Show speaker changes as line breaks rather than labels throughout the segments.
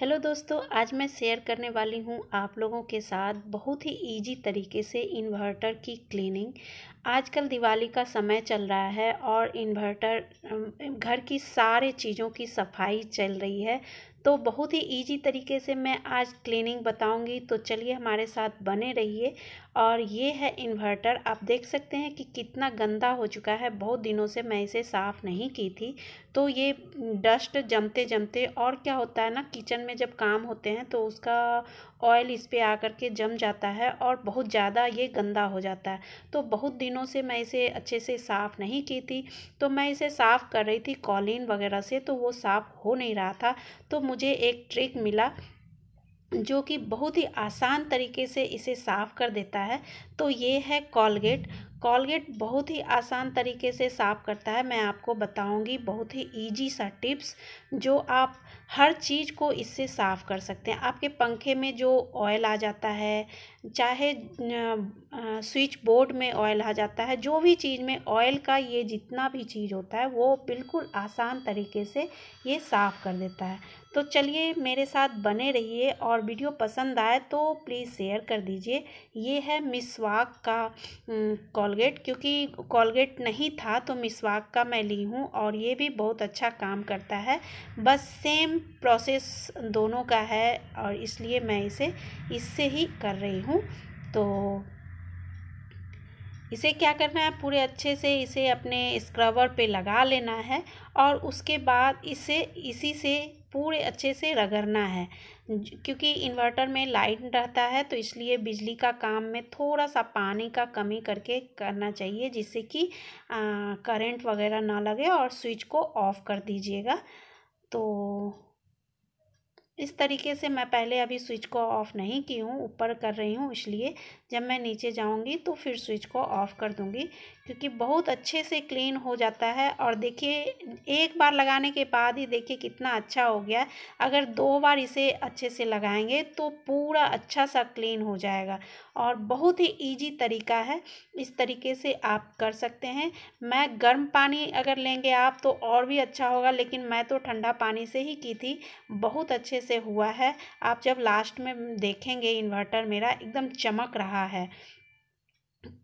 hello दोस्तों आज मैं शेयर करने वाली हूँ आप लोगों के साथ बहुत ही इजी तरीके से इन्वर्टर की क्लीनिंग आजकल दिवाली का समय चल रहा है और इन्वर्टर घर की सारे चीज़ों की सफाई चल रही है तो बहुत ही इजी तरीके से मैं आज क्लीनिंग बताऊंगी तो चलिए हमारे साथ बने रहिए और ये है इन्वर्टर आप देख सकते हैं कि कितना गंदा हो चुका है बहुत दिनों से मैं इसे साफ़ नहीं की थी तो ये डस्ट जमते जमते और क्या होता है ना किचन में जब काम होते हैं तो उसका ऑयल इस पर आकर के जम जाता है और बहुत ज़्यादा ये गंदा हो जाता है तो बहुत दिनों से मैं इसे अच्छे से साफ़ नहीं की थी तो मैं इसे साफ़ कर रही थी कॉलिन वगैरह से तो वो साफ़ हो नहीं रहा था तो मुझे मुझे एक ट्रिक मिला जो कि बहुत ही आसान तरीके से इसे साफ़ कर देता है तो ये है कॉलगेट कॉलगेट बहुत ही आसान तरीके से साफ़ करता है मैं आपको बताऊंगी बहुत ही इजी सा टिप्स जो आप हर चीज़ को इससे साफ़ कर सकते हैं आपके पंखे में जो ऑयल आ जाता है चाहे स्विच बोर्ड में ऑयल आ जाता है जो भी चीज़ में ऑयल का ये जितना भी चीज़ होता है वो बिल्कुल आसान तरीके से ये साफ़ कर देता है तो चलिए मेरे साथ बने रहिए और वीडियो पसंद आए तो प्लीज़ शेयर कर दीजिए ये है मिसवाक का कॉलगेट क्योंकि कॉलगेट नहीं था तो मिसवाक का मैं ली हूँ और ये भी बहुत अच्छा काम करता है बस सेम प्रोसेस दोनों का है और इसलिए मैं इसे इससे ही कर रही हूँ तो इसे क्या करना है पूरे अच्छे से इसे अपने स्क्रबर पे लगा लेना है और उसके बाद इसे इसी से पूरे अच्छे से रगड़ना है क्योंकि इन्वर्टर में लाइट रहता है तो इसलिए बिजली का काम में थोड़ा सा पानी का कमी करके करना चाहिए जिससे कि करंट वगैरह ना लगे और स्विच को ऑफ कर दीजिएगा तो इस तरीके से मैं पहले अभी स्विच को ऑफ़ नहीं की हूँ ऊपर कर रही हूँ इसलिए जब मैं नीचे जाऊँगी तो फिर स्विच को ऑफ़ कर दूँगी क्योंकि बहुत अच्छे से क्लीन हो जाता है और देखिए एक बार लगाने के बाद ही देखिए कितना अच्छा हो गया अगर दो बार इसे अच्छे से लगाएंगे तो पूरा अच्छा सा क्लीन हो जाएगा और बहुत ही ईजी तरीका है इस तरीके से आप कर सकते हैं मैं गर्म पानी अगर लेंगे आप तो और भी अच्छा होगा लेकिन मैं तो ठंडा पानी से ही की थी बहुत अच्छे से हुआ है आप जब लास्ट में देखेंगे इन्वर्टर मेरा एकदम चमक रहा है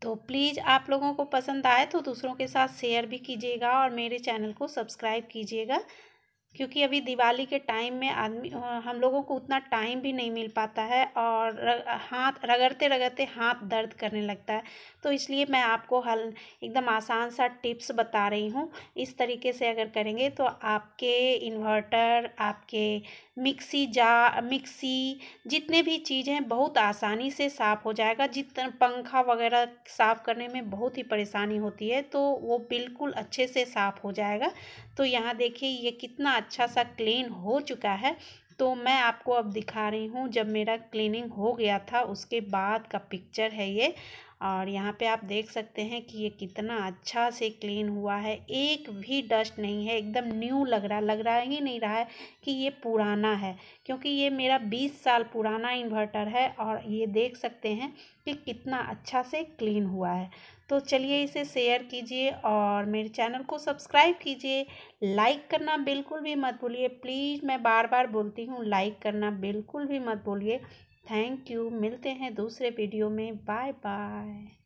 तो प्लीज़ आप लोगों को पसंद आए तो दूसरों के साथ शेयर भी कीजिएगा और मेरे चैनल को सब्सक्राइब कीजिएगा क्योंकि अभी दिवाली के टाइम में आदमी हम लोगों को उतना टाइम भी नहीं मिल पाता है और हाथ रगड़ते रगड़ते हाथ दर्द करने लगता है तो इसलिए मैं आपको हल एकदम आसान सा टिप्स बता रही हूँ इस तरीके से अगर करेंगे तो आपके इन्वर्टर आपके मिक्सी जा मिक्सी जितने भी चीज़ हैं बहुत आसानी से साफ़ हो जाएगा जितना पंखा वगैरह साफ़ करने में बहुत ही परेशानी होती है तो वो बिल्कुल अच्छे से साफ़ हो जाएगा तो यहाँ देखिए ये कितना अच्छा सा क्लीन हो चुका है तो मैं आपको अब दिखा रही हूँ जब मेरा क्लीनिंग हो गया था उसके बाद का पिक्चर है ये और यहाँ पे आप देख सकते हैं कि ये कितना अच्छा से क्लीन हुआ है एक भी डस्ट नहीं है एकदम न्यू लग रहा लग रहा ही नहीं रहा है कि ये पुराना है क्योंकि ये मेरा बीस साल पुराना इन्वर्टर है और ये देख सकते हैं कि कितना अच्छा से क्लीन हुआ है तो चलिए इसे शेयर कीजिए और मेरे चैनल को सब्सक्राइब कीजिए लाइक करना बिल्कुल भी मत भूलिए प्लीज़ मैं बार बार बोलती हूँ लाइक करना बिल्कुल भी मत भूलिए थैंक यू मिलते हैं दूसरे वीडियो में बाय बाय